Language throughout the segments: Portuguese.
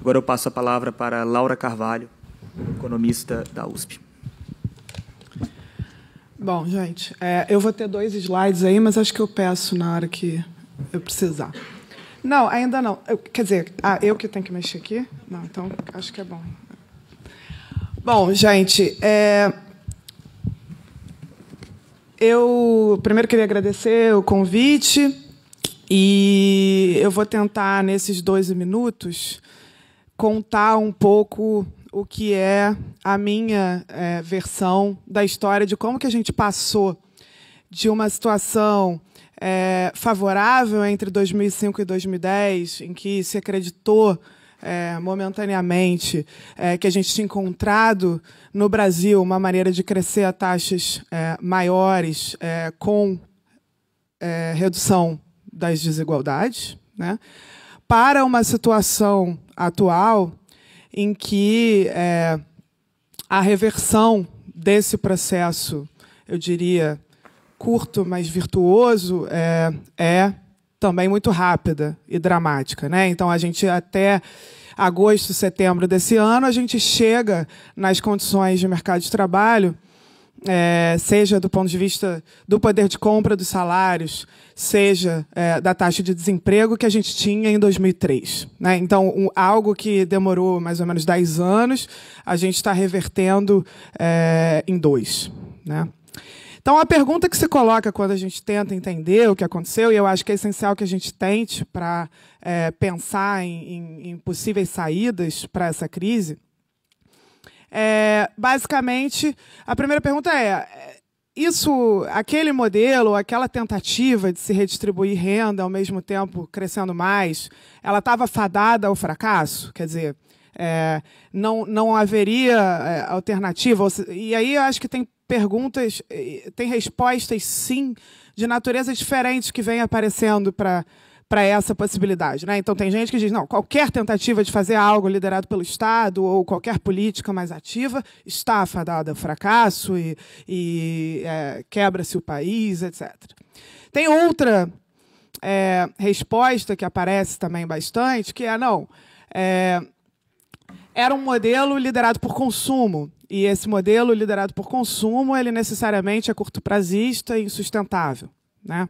Agora eu passo a palavra para Laura Carvalho, economista da USP. Bom, gente, é, eu vou ter dois slides aí, mas acho que eu peço na hora que eu precisar. Não, ainda não. Eu, quer dizer, ah, eu que tenho que mexer aqui? Não, então acho que é bom. Bom, gente, é, eu primeiro queria agradecer o convite e eu vou tentar, nesses 12 minutos, contar um pouco o que é a minha é, versão da história de como que a gente passou de uma situação é, favorável entre 2005 e 2010, em que se acreditou é, momentaneamente é, que a gente tinha encontrado no Brasil uma maneira de crescer a taxas é, maiores é, com é, redução das desigualdades, né? para uma situação atual em que é, a reversão desse processo, eu diria, curto, mas virtuoso, é, é também muito rápida e dramática. Né? Então, a gente até agosto, setembro desse ano, a gente chega nas condições de mercado de trabalho é, seja do ponto de vista do poder de compra dos salários, seja é, da taxa de desemprego que a gente tinha em 2003. Né? Então, um, algo que demorou mais ou menos 10 anos, a gente está revertendo é, em dois. Né? Então, a pergunta que se coloca quando a gente tenta entender o que aconteceu, e eu acho que é essencial que a gente tente para é, pensar em, em, em possíveis saídas para essa crise, é, basicamente, a primeira pergunta é, é: isso, aquele modelo, aquela tentativa de se redistribuir renda ao mesmo tempo crescendo mais, ela estava fadada ao fracasso? Quer dizer, é, não, não haveria é, alternativa? E aí eu acho que tem perguntas, tem respostas sim, de natureza diferente que vem aparecendo para para essa possibilidade. Né? Então, tem gente que diz: não, qualquer tentativa de fazer algo liderado pelo Estado ou qualquer política mais ativa está fadada ao fracasso e, e é, quebra-se o país, etc. Tem outra é, resposta que aparece também bastante, que é: não, é, era um modelo liderado por consumo. E esse modelo liderado por consumo, ele necessariamente é curto prazista e insustentável. Né?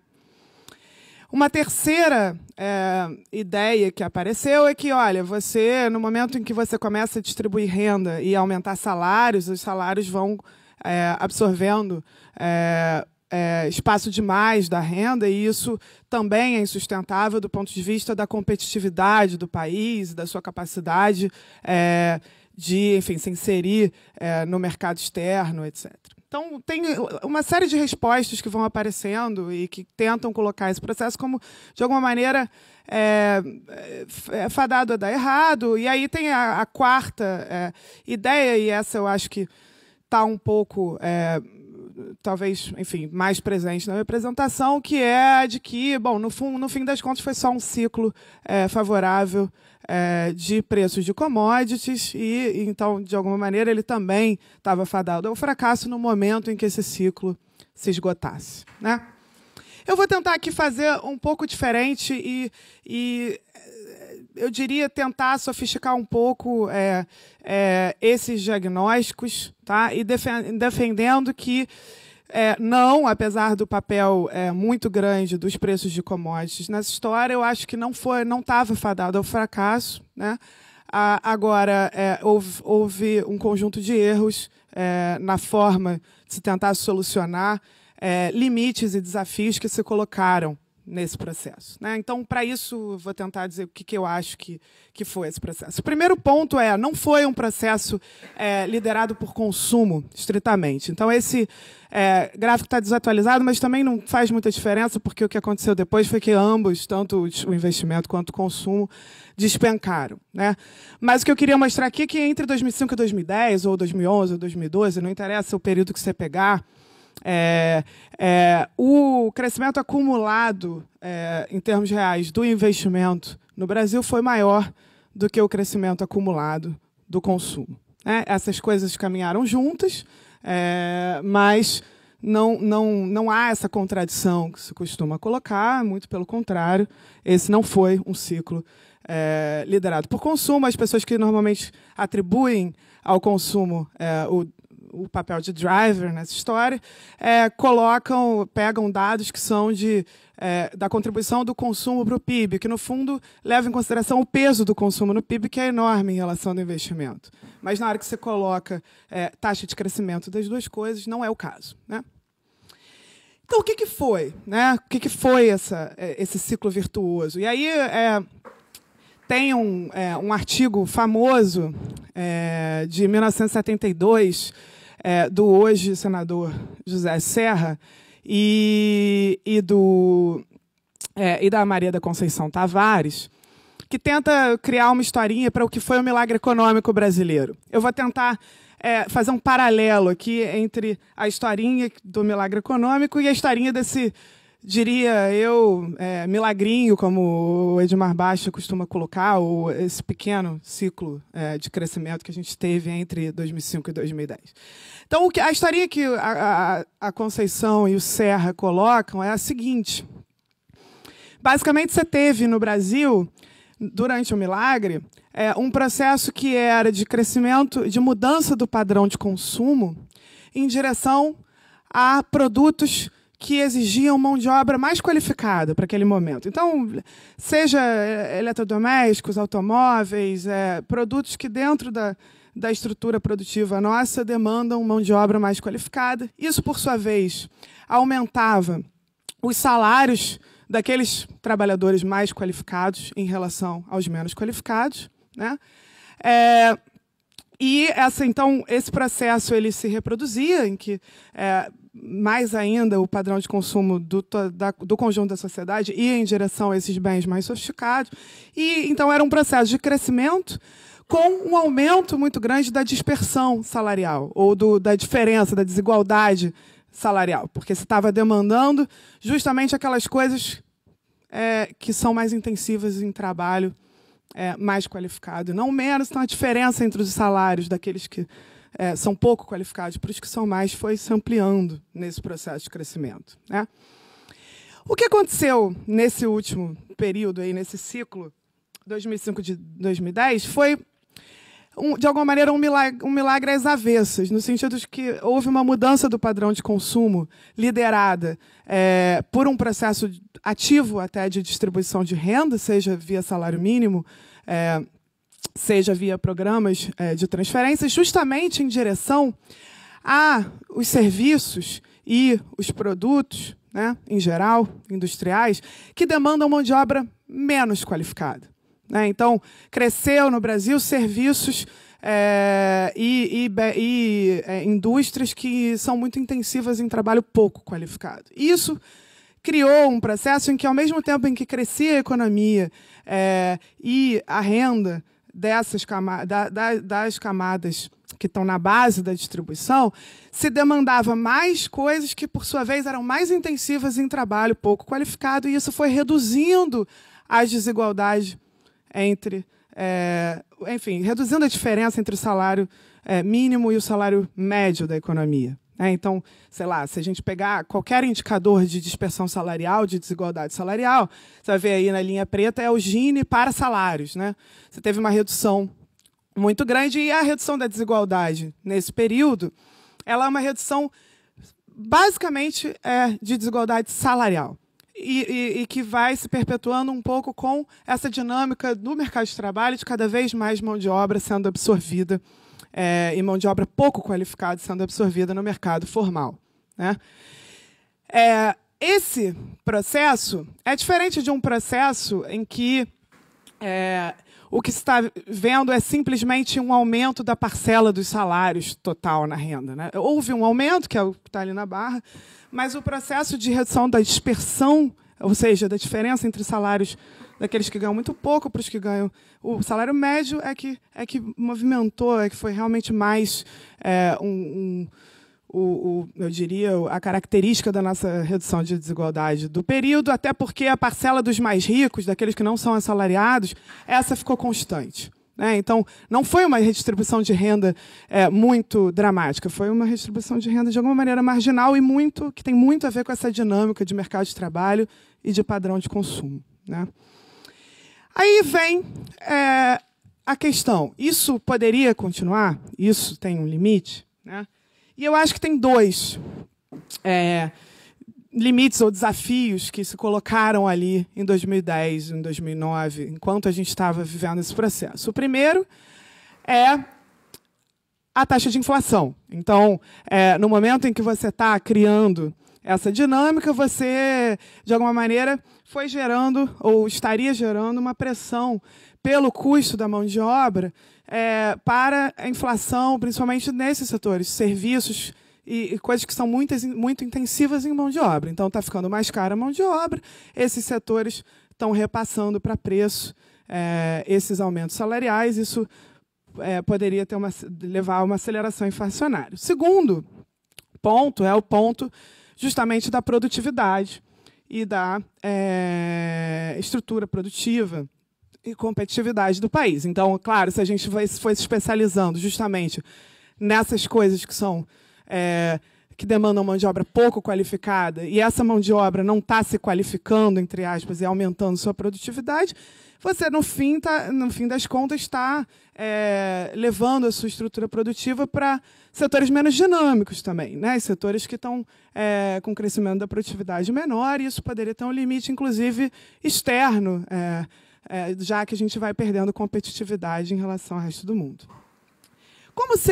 Uma terceira é, ideia que apareceu é que, olha, você, no momento em que você começa a distribuir renda e aumentar salários, os salários vão é, absorvendo é, é, espaço demais da renda, e isso também é insustentável do ponto de vista da competitividade do país, da sua capacidade é, de enfim, se inserir é, no mercado externo, etc. Então, tem uma série de respostas que vão aparecendo e que tentam colocar esse processo como, de alguma maneira, é, é, é fadado a dar errado. E aí tem a, a quarta é, ideia, e essa eu acho que está um pouco. É, talvez, enfim, mais presente na minha apresentação, que é a de que, bom, no, no fim das contas foi só um ciclo é, favorável é, de preços de commodities e, então, de alguma maneira, ele também estava fadado ao fracasso no momento em que esse ciclo se esgotasse, né? Eu vou tentar aqui fazer um pouco diferente e, e eu diria, tentar sofisticar um pouco é, é, esses diagnósticos, tá? E defendendo que é, não, apesar do papel é, muito grande dos preços de commodities nessa história, eu acho que não foi, não estava fadado ao fracasso. Né? Ah, agora, é, houve, houve, um conjunto de erros é, na forma de se tentar solucionar é, limites e desafios que se colocaram nesse processo. Né? Então, para isso, vou tentar dizer o que, que eu acho que, que foi esse processo. O primeiro ponto é, não foi um processo é, liderado por consumo, estritamente. Então, esse é, gráfico está desatualizado, mas também não faz muita diferença, porque o que aconteceu depois foi que ambos, tanto o investimento quanto o consumo, despencaram. Né? Mas o que eu queria mostrar aqui é que entre 2005 e 2010, ou 2011, ou 2012, não interessa o período que você pegar, é, é, o crescimento acumulado é, em termos reais do investimento no Brasil foi maior do que o crescimento acumulado do consumo. Né? Essas coisas caminharam juntas, é, mas não, não, não há essa contradição que se costuma colocar, muito pelo contrário, esse não foi um ciclo é, liderado por consumo. As pessoas que normalmente atribuem ao consumo é, o o papel de driver nessa história, é, colocam, pegam dados que são de, é, da contribuição do consumo para o PIB, que no fundo leva em consideração o peso do consumo no PIB, que é enorme em relação ao investimento. Mas na hora que você coloca é, taxa de crescimento das duas coisas, não é o caso. Né? Então, o que, que foi? Né? O que, que foi essa, é, esse ciclo virtuoso? E aí é, tem um, é, um, artigo famoso é, de 1972 é, do hoje senador José Serra e, e, do, é, e da Maria da Conceição Tavares, que tenta criar uma historinha para o que foi o milagre econômico brasileiro. Eu vou tentar é, fazer um paralelo aqui entre a historinha do milagre econômico e a historinha desse diria eu, é, milagrinho, como o Edmar Baixo costuma colocar, ou esse pequeno ciclo é, de crescimento que a gente teve entre 2005 e 2010. Então, o que, a história que a, a, a Conceição e o Serra colocam é a seguinte. Basicamente, você teve no Brasil, durante o milagre, é, um processo que era de crescimento, de mudança do padrão de consumo em direção a produtos que exigiam mão de obra mais qualificada para aquele momento. Então, seja eh, eletrodomésticos, automóveis, é, produtos que dentro da, da estrutura produtiva nossa demandam mão de obra mais qualificada. Isso, por sua vez, aumentava os salários daqueles trabalhadores mais qualificados em relação aos menos qualificados, né? É, e essa, então, esse processo ele se reproduzia, em que é, mais ainda o padrão de consumo do, da, do conjunto da sociedade ia em direção a esses bens mais sofisticados. E então era um processo de crescimento com um aumento muito grande da dispersão salarial ou do, da diferença, da desigualdade salarial, porque se estava demandando justamente aquelas coisas é, que são mais intensivas em trabalho é, mais qualificado, não menos. Então, a diferença entre os salários daqueles que é, são pouco qualificados para os que são mais, foi se ampliando nesse processo de crescimento. Né? O que aconteceu nesse último período, aí, nesse ciclo, 2005 de 2010, foi, um, de alguma maneira, um milagre, um milagre às avessas, no sentido de que houve uma mudança do padrão de consumo liderada é, por um processo ativo até de distribuição de renda, seja via salário mínimo, é, seja via programas é, de transferência, justamente em direção a os serviços e os produtos, né, em geral, industriais, que demandam mão de obra menos qualificada. Né? Então, cresceu no Brasil serviços é, e, e, e é, indústrias que são muito intensivas em trabalho pouco qualificado. Isso criou um processo em que, ao mesmo tempo em que crescia a economia é, e a renda dessas da, da, das camadas que estão na base da distribuição, se demandava mais coisas que, por sua vez, eram mais intensivas em trabalho pouco qualificado, e isso foi reduzindo as desigualdades entre. É, enfim, reduzindo a diferença entre o salário é, mínimo e o salário médio da economia. Né? então, sei lá, se a gente pegar qualquer indicador de dispersão salarial, de desigualdade salarial, você vai ver aí na linha preta é o Gini para salários. Né? Você teve uma redução muito grande e a redução da desigualdade nesse período ela é uma redução basicamente é, de desigualdade salarial. E, e, e, que vai se perpetuando um pouco com essa dinâmica do mercado de trabalho de cada vez mais mão de obra sendo absorvida é, e mão de obra pouco qualificada sendo absorvida no mercado formal. Né? É, esse processo é diferente de um processo em que é, o que se está vendo é simplesmente um aumento da parcela dos salários total na renda. Né? Houve um aumento, que é o que está ali na barra, mas o processo de redução da dispersão, ou seja, da diferença entre salários daqueles que ganham muito pouco para os que ganham. O salário médio é que, é que movimentou, é que foi realmente mais é, um, um o, o, eu diria, a característica da nossa redução de desigualdade do período, até porque a parcela dos mais ricos, daqueles que não são assalariados, essa ficou constante. Né? Então, não foi uma redistribuição de renda é, muito dramática, foi uma redistribuição de renda de alguma maneira marginal e muito que tem muito a ver com essa dinâmica de mercado de trabalho e de padrão de consumo. Né? Aí vem é, a questão: isso poderia continuar? Isso tem um limite? Né? E eu acho que tem dois é, limites ou desafios que se colocaram ali em 2010, em 2009, enquanto a gente estava vivendo esse processo. O primeiro é a taxa de inflação. Então, é, no momento em que você está criando essa dinâmica, você, de alguma maneira, foi gerando ou estaria gerando uma pressão pelo custo da mão de obra é, para a inflação, principalmente nesses setores, serviços e, e coisas que são muito, muito intensivas em mão de obra. Então, está ficando mais cara a mão de obra, esses setores estão repassando para preço é, esses aumentos salariais, isso é, poderia ter uma, levar a uma aceleração inflacionária. Segundo ponto é o ponto justamente da produtividade e da é, estrutura produtiva e competitividade do país. Então, claro, se a gente foi, se especializando justamente nessas coisas que são é, que demandam mão de obra pouco qualificada e essa mão de obra não está se qualificando entre aspas e aumentando sua produtividade, você, no fim, tá, no fim das contas, está é, levando a sua estrutura produtiva para setores menos dinâmicos também, né? setores que estão é, com crescimento da produtividade menor, e isso poderia ter um limite, inclusive, externo, é, é, já que a gente vai perdendo competitividade em relação ao resto do mundo. Como, se,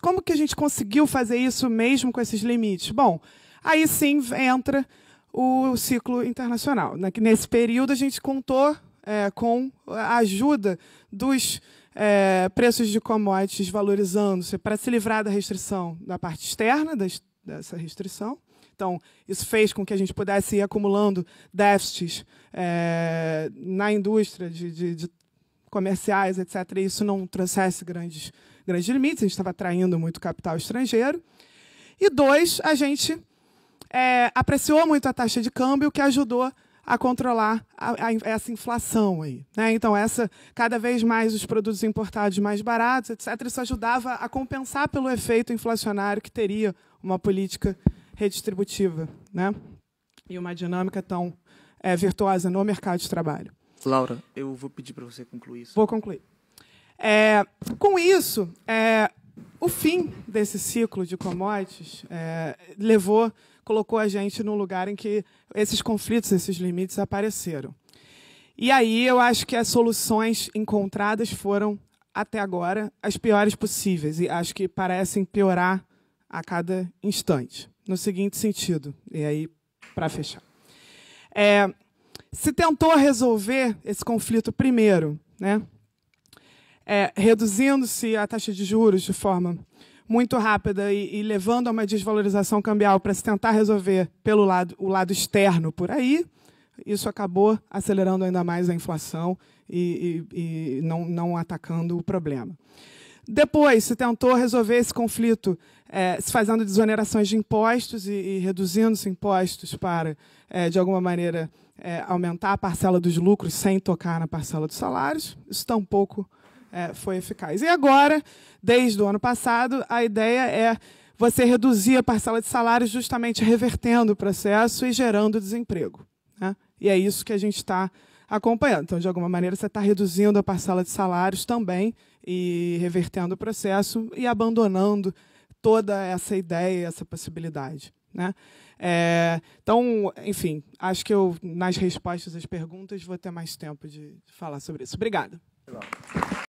como que a gente conseguiu fazer isso mesmo com esses limites? Bom, aí sim entra o ciclo internacional. Né? Nesse período, a gente contou é, com a ajuda dos é, preços de commodities valorizando-se para se livrar da restrição da parte externa das, dessa restrição. Então, isso fez com que a gente pudesse ir acumulando déficits é, na indústria de, de, de, comerciais, etc. E isso não trouxesse grandes, grandes limites, a gente estava atraindo muito capital estrangeiro. E, dois, a gente é, apreciou muito a taxa de câmbio, que ajudou a controlar a, a, essa inflação aí. Né? Então, essa cada vez mais os produtos importados mais baratos, etc., isso ajudava a compensar pelo efeito inflacionário que teria uma política redistributiva né? e uma dinâmica tão é, virtuosa no mercado de trabalho. Laura, eu vou pedir para você concluir isso. Vou concluir. É, com isso, é, o fim desse ciclo de commodities é, levou colocou a gente num lugar em que esses conflitos, esses limites apareceram. E aí eu acho que as soluções encontradas foram, até agora, as piores possíveis, e acho que parecem piorar a cada instante, no seguinte sentido, e aí para fechar. É, se tentou resolver esse conflito primeiro, né? É, reduzindo-se a taxa de juros de forma muito rápida e, e levando a uma desvalorização cambial para se tentar resolver pelo lado, o lado externo por aí, isso acabou acelerando ainda mais a inflação e, e, e não, não atacando o problema. Depois, se tentou resolver esse conflito é, se fazendo desonerações de impostos e, e reduzindo-se impostos para, é, de alguma maneira, é, aumentar a parcela dos lucros sem tocar na parcela dos salários. Isso tampouco é, foi eficaz. E agora, desde o ano passado, a ideia é você reduzir a parcela de salários justamente revertendo o processo e gerando desemprego. Né? E é isso que a gente está acompanhando. Então, de alguma maneira, você está reduzindo a parcela de salários também e revertendo o processo e abandonando toda essa ideia, essa possibilidade. Né? É, então, enfim, acho que eu, nas respostas às perguntas, vou ter mais tempo de falar sobre isso. Obrigada. Legal.